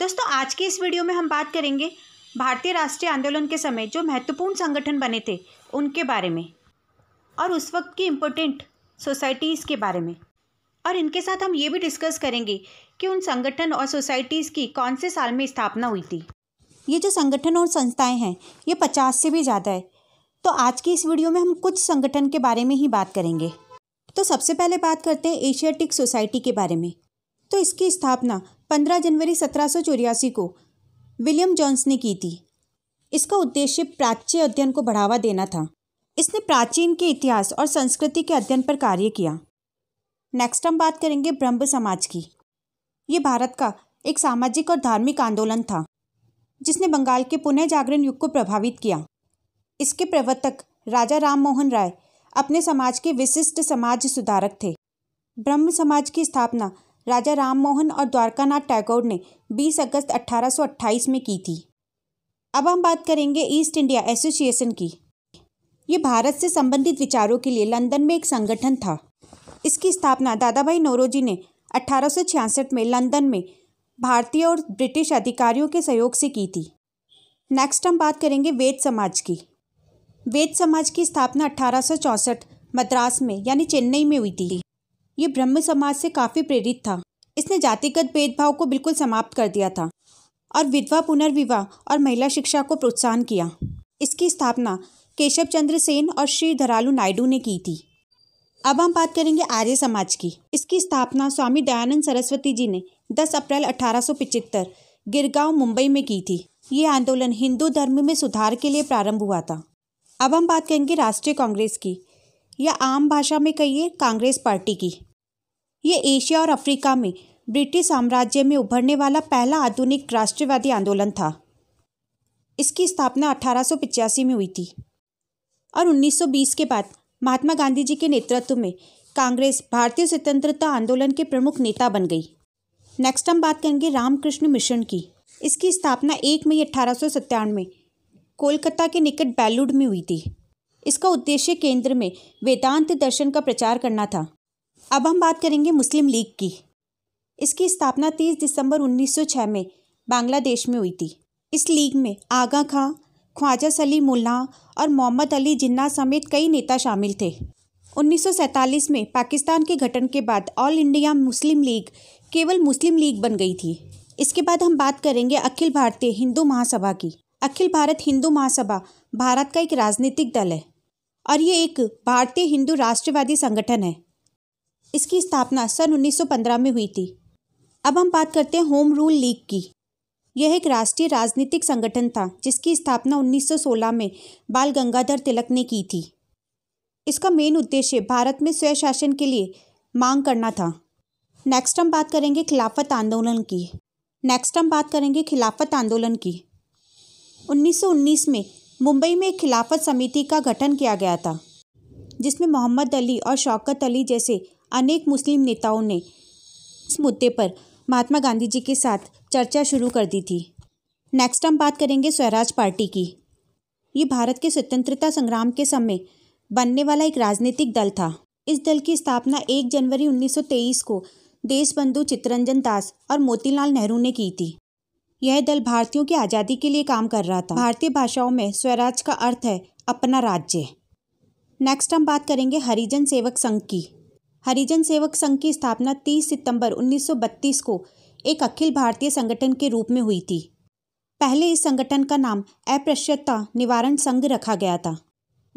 दोस्तों आज के इस वीडियो में हम बात करेंगे भारतीय राष्ट्रीय आंदोलन के समय जो महत्वपूर्ण संगठन बने थे उनके बारे में और उस वक्त की इम्पोर्टेंट सोसाइटीज़ के बारे में और इनके साथ हम ये भी डिस्कस करेंगे कि उन संगठन और सोसाइटीज़ की कौन से साल में स्थापना हुई थी ये जो संगठन और संस्थाएं हैं ये पचास से भी ज़्यादा है तो आज की इस वीडियो में हम कुछ संगठन के बारे में ही बात करेंगे तो सबसे पहले बात करते हैं एशियाटिक सोसाइटी के बारे में तो इसकी स्थापना 15 जनवरी सत्रह को विलियम जॉन्स ने की थी इसका उद्देश्य प्राच्य अध्ययन को बढ़ावा देना था इसने प्राचीन के इतिहास और संस्कृति के अध्ययन पर कार्य किया नेक्स्ट हम बात करेंगे ब्रह्म समाज की ये भारत का एक सामाजिक और धार्मिक आंदोलन था जिसने बंगाल के पुनः जागरण युग को प्रभावित किया इसके प्रवर्तक राजा राम मोहन राय अपने समाज के विशिष्ट समाज सुधारक थे ब्रह्म समाज की स्थापना राजा राममोहन और द्वारकानाथ टैगोर ने 20 अगस्त 1828 में की थी अब हम बात करेंगे ईस्ट इंडिया एसोसिएशन की ये भारत से संबंधित विचारों के लिए लंदन में एक संगठन था इसकी स्थापना दादा भाई नोरोजी ने 1866 में लंदन में भारतीय और ब्रिटिश अधिकारियों के सहयोग से की थी नेक्स्ट हम बात करेंगे वेद समाज की वेद समाज की स्थापना अठारह मद्रास में यानी चेन्नई में हुई थी ये ब्रह्म समाज से काफ़ी प्रेरित था इसने जातिगत भेदभाव को बिल्कुल समाप्त कर दिया था और विधवा पुनर्विवाह और महिला शिक्षा को प्रोत्साहन किया इसकी स्थापना केशव चंद्र सेन और श्री धरालू नायडू ने की थी अब हम बात करेंगे आर्य समाज की इसकी स्थापना स्वामी दयानंद सरस्वती जी ने 10 अप्रैल अठारह गिरगांव मुंबई में की थी ये आंदोलन हिंदू धर्म में सुधार के लिए प्रारंभ हुआ था अब हम बात करेंगे राष्ट्रीय कांग्रेस की या आम भाषा में कहिए कांग्रेस पार्टी की ये एशिया और अफ्रीका में ब्रिटिश साम्राज्य में उभरने वाला पहला आधुनिक राष्ट्रवादी आंदोलन था इसकी स्थापना अठारह में हुई थी और 1920 के बाद महात्मा गांधी जी के नेतृत्व में कांग्रेस भारतीय स्वतंत्रता आंदोलन के प्रमुख नेता बन गई नेक्स्ट हम बात करेंगे रामकृष्ण मिशन की इसकी स्थापना एक मई अठारह में कोलकाता के निकट बैलूड में हुई थी इसका उद्देश्य केंद्र में वेदांत दर्शन का प्रचार करना था अब हम बात करेंगे मुस्लिम लीग की इसकी स्थापना 30 दिसंबर 1906 में बांग्लादेश में हुई थी इस लीग में आगा खां ख्वाजा सली मुल्ला और मोहम्मद अली जिन्ना समेत कई नेता शामिल थे 1947 में पाकिस्तान के गठन के बाद ऑल इंडिया मुस्लिम लीग केवल मुस्लिम लीग बन गई थी इसके बाद हम बात करेंगे अखिल भारतीय हिंदू महासभा की अखिल भारत हिंदू महासभा भारत का एक राजनीतिक दल है और ये एक भारतीय हिंदू राष्ट्रवादी संगठन है इसकी स्थापना सन 1915 में हुई थी अब हम बात करते हैं होम रूल लीग की यह एक राष्ट्रीय राजनीतिक संगठन था जिसकी स्थापना 1916 में बाल गंगाधर तिलक ने की थी इसका मेन उद्देश्य भारत में स्वशासन के लिए मांग करना था नेक्स्ट हम बात करेंगे खिलाफत आंदोलन की नेक्स्ट हम बात करेंगे खिलाफत आंदोलन की 1919 में मुंबई में खिलाफत समिति का गठन किया गया था जिसमें मोहम्मद अली और शौकत अली जैसे अनेक मुस्लिम नेताओं ने इस मुद्दे पर महात्मा गांधी जी के साथ चर्चा शुरू कर दी थी नेक्स्ट हम बात करेंगे स्वराज पार्टी की ये भारत के स्वतंत्रता संग्राम के समय बनने वाला एक राजनीतिक दल था इस दल की स्थापना 1 जनवरी 1923 को देशबंधु चित्तरंजन दास और मोतीलाल नेहरू ने की थी यह दल भारतीयों की आज़ादी के लिए काम कर रहा था भारतीय भाषाओं में स्वराज का अर्थ है अपना राज्य नेक्स्ट हम बात करेंगे हरिजन सेवक संघ की हरिजन सेवक संघ की स्थापना 30 सितंबर 1932 को एक अखिल भारतीय संगठन के रूप में हुई थी पहले इस संगठन का नाम अप्रश्यता निवारण संघ रखा गया था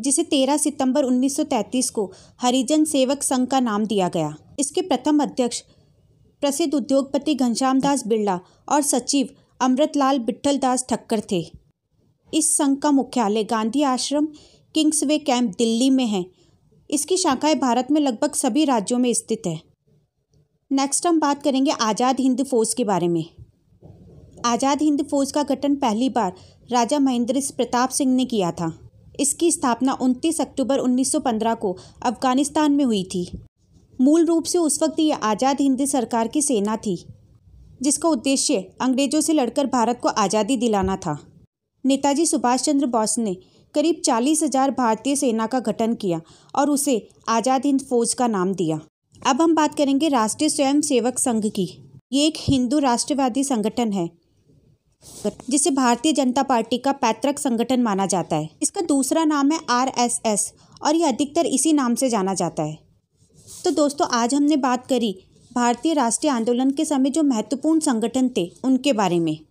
जिसे 13 सितंबर 1933 को हरिजन सेवक संघ का नाम दिया गया इसके प्रथम अध्यक्ष प्रसिद्ध उद्योगपति घनश्याम दास बिरला और सचिव अमृतलाल बिट्ठल दास ठक्कर थे इस संघ का मुख्यालय गांधी आश्रम किंग्सवे कैंप दिल्ली में है इसकी शाखाएं भारत में लगभग सभी राज्यों में स्थित है नेक्स्ट हम बात करेंगे आज़ाद हिंद फौज के बारे में आज़ाद हिंद फौज का गठन पहली बार राजा महेंद्र प्रताप सिंह ने किया था इसकी स्थापना 29 अक्टूबर 1915 को अफगानिस्तान में हुई थी मूल रूप से उस वक्त ये आज़ाद हिंद सरकार की सेना थी जिसका उद्देश्य अंग्रेज़ों से लड़कर भारत को आज़ादी दिलाना था नेताजी सुभाष चंद्र बोस ने करीब चालीस हजार भारतीय सेना का गठन किया और उसे आज़ाद हिंद फौज का नाम दिया अब हम बात करेंगे राष्ट्रीय स्वयंसेवक संघ की ये एक हिंदू राष्ट्रवादी संगठन है जिसे भारतीय जनता पार्टी का पैतृक संगठन माना जाता है इसका दूसरा नाम है आर एस एस और ये अधिकतर इसी नाम से जाना जाता है तो दोस्तों आज हमने बात करी भारतीय राष्ट्रीय आंदोलन के समय जो महत्वपूर्ण संगठन थे उनके बारे में